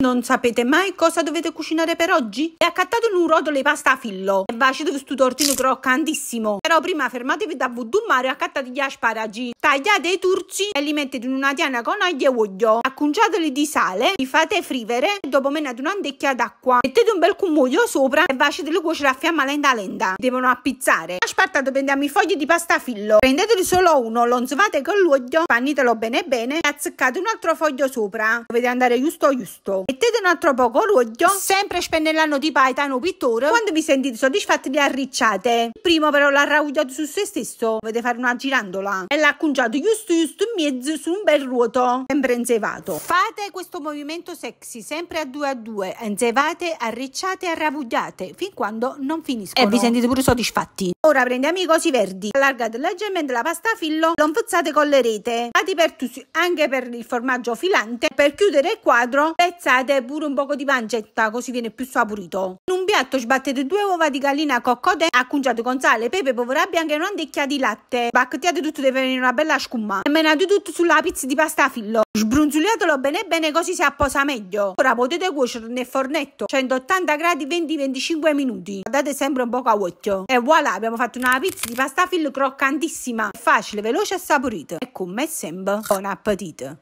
Non sapete mai cosa dovete cucinare per oggi? E accattate in un rotolo di pasta a filo e facete questo tortino croccantissimo. Però prima fermatevi da Vudumare e accattate gli asparagi. Tagliate i turci e li mettete in una tiana con aglio e uoglio. Acconciateli di sale, li fate frivere e dopo menate un'andecchia d'acqua. Mettete un bel cumuglio sopra e facetelo cuocere a fiamma lenta lenta. Devono appizzare. Aspartato prendiamo i fogli di pasta a filo. Prendetene solo uno, lo inzovate con l'uoglio, pannitelo bene bene e azzeccate un altro foglio sopra. Dovete andare giusto giusto. Mettete un altro poco ruoglio, sempre spennellando di Paetano Pittore. Quando vi sentite soddisfatti li arricciate. Il primo però l'ha raugliato su se stesso, dovete fare una girandola. E l'ha acconciato giusto giusto in mezzo su un bel ruoto, sempre insevato. Fate questo movimento sexy, sempre a due a due. Insevate, arricciate e arravugliate, fin quando non finiscono. E vi sentite pure soddisfatti. Ora prendiamo i cosi verdi, allargate leggermente la pasta a filo, lo infozzate con le rete. Fate per tutti, anche per il formaggio filante. Per chiudere il quadro, pezzate mettere pure un poco di pancetta così viene più saporito. In un piatto sbattete due uova di gallina coccote accungiate con sale, pepe, poverabbi e anche un'andecchia di latte. Bacchettiate tutto deve venire una bella scumma e menate tutto sulla pizza di pasta a filo. Sbrunzuliatelo bene bene così si apposa meglio. Ora potete cuocerlo nel fornetto 180 gradi 20-25 minuti. Guardate sempre un po' a occhio. E voilà abbiamo fatto una pizza di pasta a filo croccantissima. Facile, veloce e saporita. E come sempre buon appetito.